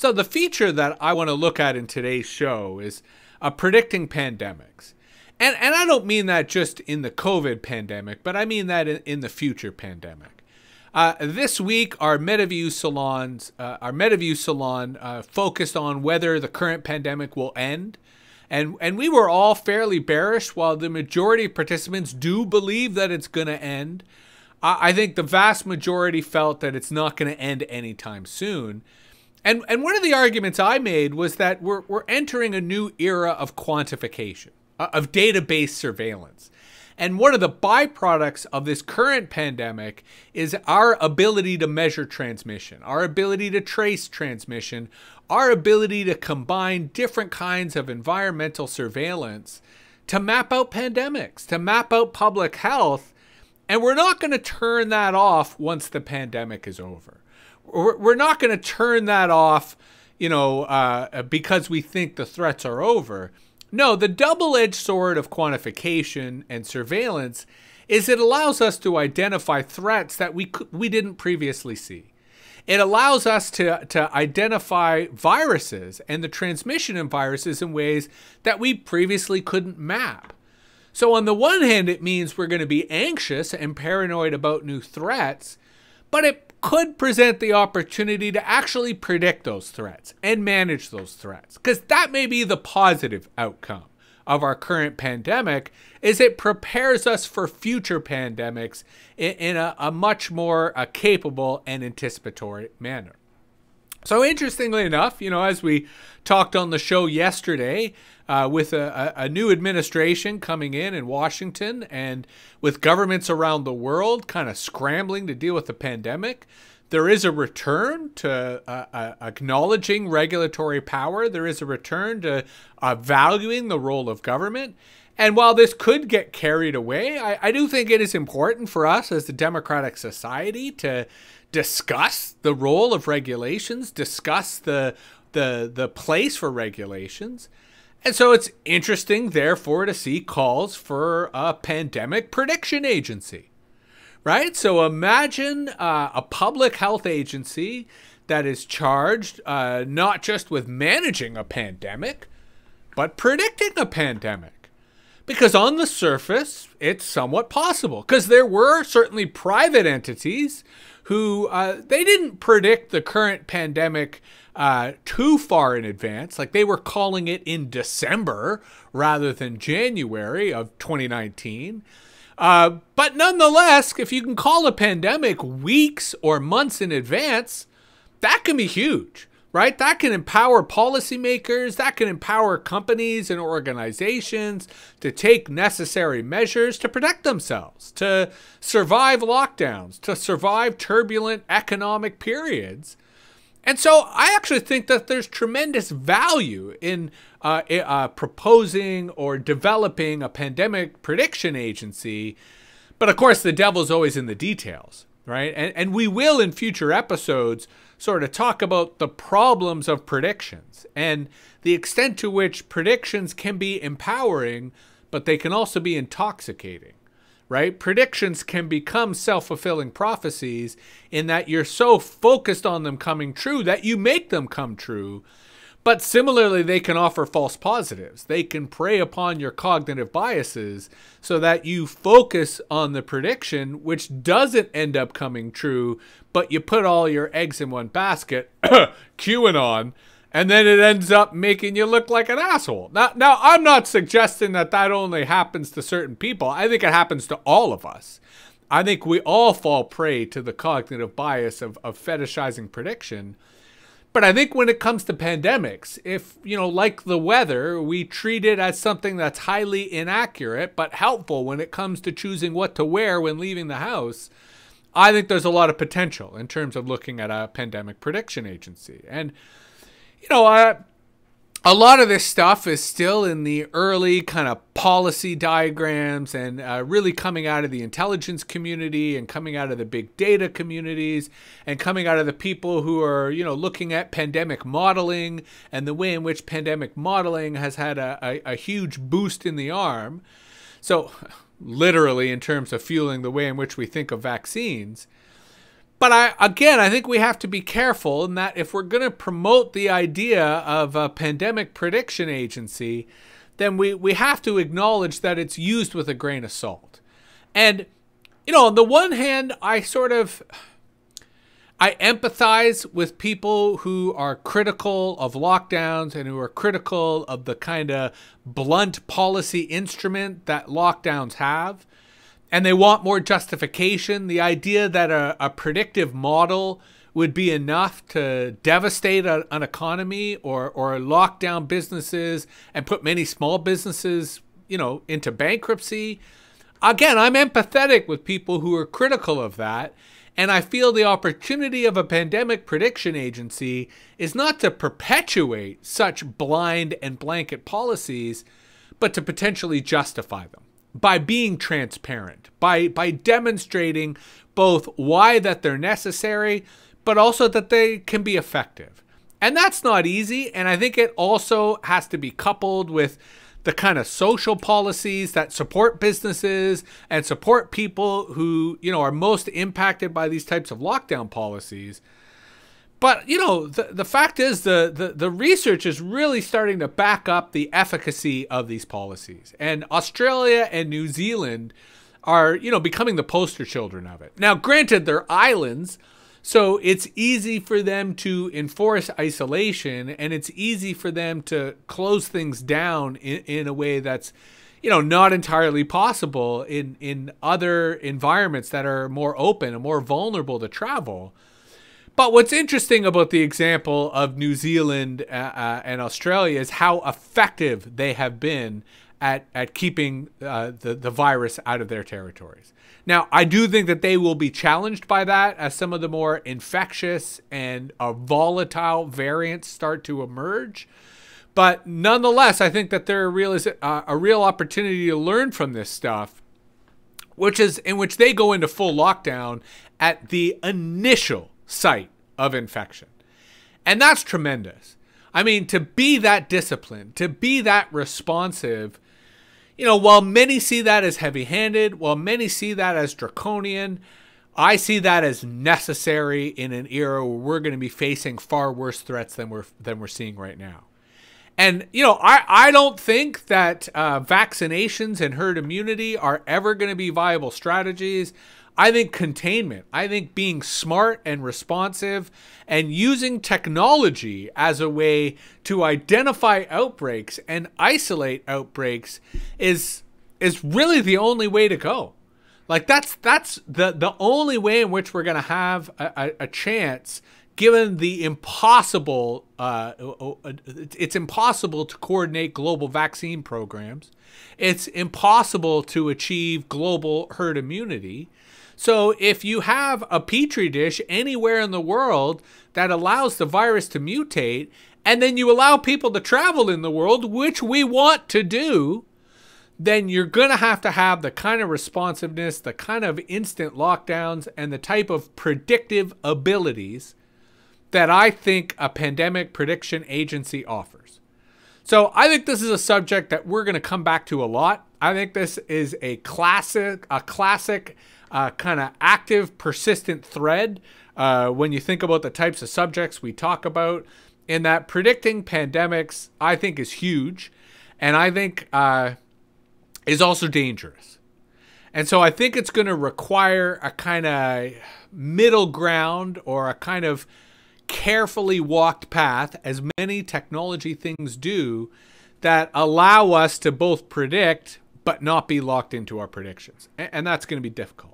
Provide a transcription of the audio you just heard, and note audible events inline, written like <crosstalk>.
So the feature that I want to look at in today's show is uh, predicting pandemics. And, and I don't mean that just in the COVID pandemic, but I mean that in, in the future pandemic. Uh, this week, our MetaView salons, uh, our MetaView salon uh, focused on whether the current pandemic will end, and and we were all fairly bearish. While the majority of participants do believe that it's going to end, I, I think the vast majority felt that it's not going to end anytime soon. And and one of the arguments I made was that we're we're entering a new era of quantification, uh, of database surveillance. And one of the byproducts of this current pandemic is our ability to measure transmission, our ability to trace transmission, our ability to combine different kinds of environmental surveillance to map out pandemics, to map out public health. And we're not going to turn that off once the pandemic is over. We're not going to turn that off, you know, uh, because we think the threats are over. No, the double edged sword of quantification and surveillance is it allows us to identify threats that we, could, we didn't previously see. It allows us to, to identify viruses and the transmission of viruses in ways that we previously couldn't map. So, on the one hand, it means we're going to be anxious and paranoid about new threats but it could present the opportunity to actually predict those threats and manage those threats because that may be the positive outcome of our current pandemic is it prepares us for future pandemics in, a, a, much more uh, capable and anticipatory manner so, interestingly enough, you know, as we talked on the show yesterday, uh, with a, a, new administration coming in in Washington and with governments around the world kind of scrambling to deal with the pandemic, there is a return to uh, uh, acknowledging regulatory power. There is a return to uh, valuing the role of government. And while this could get carried away, I, I, do think it is important for us as the democratic society to discuss the role of regulations, discuss the the the place for regulations. And so it's interesting, therefore, to see calls for a pandemic prediction agency, right? So imagine uh, a public health agency that is charged uh, not just with managing a pandemic, but predicting a pandemic. Because on the surface, it's somewhat possible. Because there were certainly private entities who uh, they didn't predict the current pandemic uh, too far in advance. Like they were calling it in December rather than January of 2019. Uh, but nonetheless, if you can call a pandemic weeks or months in advance, that can be huge right? That can empower policymakers, that can empower companies and organizations to take necessary measures to protect themselves, to survive lockdowns, to survive turbulent economic periods. And so I actually think that there's tremendous value in uh, uh, proposing or developing a pandemic prediction agency. But of course, the devil's always in the details, right? And, and we will in future episodes sort of talk about the problems of predictions and the extent to which predictions can be empowering, but they can also be intoxicating, right? Predictions can become self fulfilling prophecies in that you're so focused on them coming true that you make them come true but similarly, they can offer false positives. They can prey upon your cognitive biases so that you focus on the prediction, which doesn't end up coming true, but you put all your eggs in one basket, <coughs> QAnon, and then it ends up making you look like an asshole. Now, now, I'm not suggesting that that only happens to certain people. I think it happens to all of us. I think we all fall prey to the cognitive bias of, of fetishizing prediction. But I think when it comes to pandemics, if, you know, like the weather, we treat it as something that's highly inaccurate but helpful when it comes to choosing what to wear when leaving the house, I think there's a lot of potential in terms of looking at a pandemic prediction agency. And, you know, I, a lot of this stuff is still in the early kind of policy diagrams and uh, really coming out of the intelligence community and coming out of the big data communities and coming out of the people who are you know looking at pandemic modeling and the way in which pandemic modeling has had a, a, a huge boost in the arm so literally in terms of fueling the way in which we think of vaccines but I, again, I think we have to be careful in that if we're going to promote the idea of a pandemic prediction agency, then we, we have to acknowledge that it's used with a grain of salt. And, you know, on the one hand, I sort of, I empathize with people who are critical of lockdowns and who are critical of the kind of blunt policy instrument that lockdowns have. And they want more justification. The idea that a, a predictive model would be enough to devastate a, an economy or, or lock down businesses and put many small businesses, you know, into bankruptcy. Again, I'm empathetic with people who are critical of that. And I feel the opportunity of a pandemic prediction agency is not to perpetuate such blind and blanket policies, but to potentially justify them by being transparent, by by demonstrating both why that they're necessary, but also that they can be effective. And that's not easy, and I think it also has to be coupled with the kind of social policies that support businesses and support people who, you know, are most impacted by these types of lockdown policies. But you know, the, the fact is the, the, the research is really starting to back up the efficacy of these policies. And Australia and New Zealand are, you know, becoming the poster children of it. Now, granted, they're islands, so it's easy for them to enforce isolation and it's easy for them to close things down in, in a way that's you know not entirely possible in in other environments that are more open and more vulnerable to travel but what's interesting about the example of New Zealand uh, uh, and Australia is how effective they have been at, at keeping uh, the, the virus out of their territories. Now, I do think that they will be challenged by that as some of the more infectious and uh, volatile variants start to emerge. But nonetheless, I think that there real is uh, a real opportunity to learn from this stuff, which is in which they go into full lockdown at the initial site of infection. And that's tremendous. I mean, to be that disciplined, to be that responsive, you know, while many see that as heavy handed, while many see that as draconian, I see that as necessary in an era where we're going to be facing far worse threats than we're, than we're seeing right now. And, you know, I, I don't think that uh, vaccinations and herd immunity are ever going to be viable strategies. I think containment. I think being smart and responsive and using technology as a way to identify outbreaks and isolate outbreaks is is really the only way to go. Like that's that's the the only way in which we're gonna have a, a, a chance, given the impossible. Uh, it's impossible to coordinate global vaccine programs. It's impossible to achieve global herd immunity so if you have a petri dish anywhere in the world that allows the virus to mutate, and then you allow people to travel in the world, which we want to do, then you're going to have to have the kind of responsiveness, the kind of instant lockdowns, and the type of predictive abilities that I think a pandemic prediction agency offers. So I think this is a subject that we're going to come back to a lot. I think this is a classic, a classic uh, kind of active, persistent thread uh, when you think about the types of subjects we talk about. And that predicting pandemics, I think, is huge, and I think uh, is also dangerous. And so I think it's going to require a kind of middle ground or a kind of carefully walked path, as many technology things do, that allow us to both predict but not be locked into our predictions. And, and that's going to be difficult.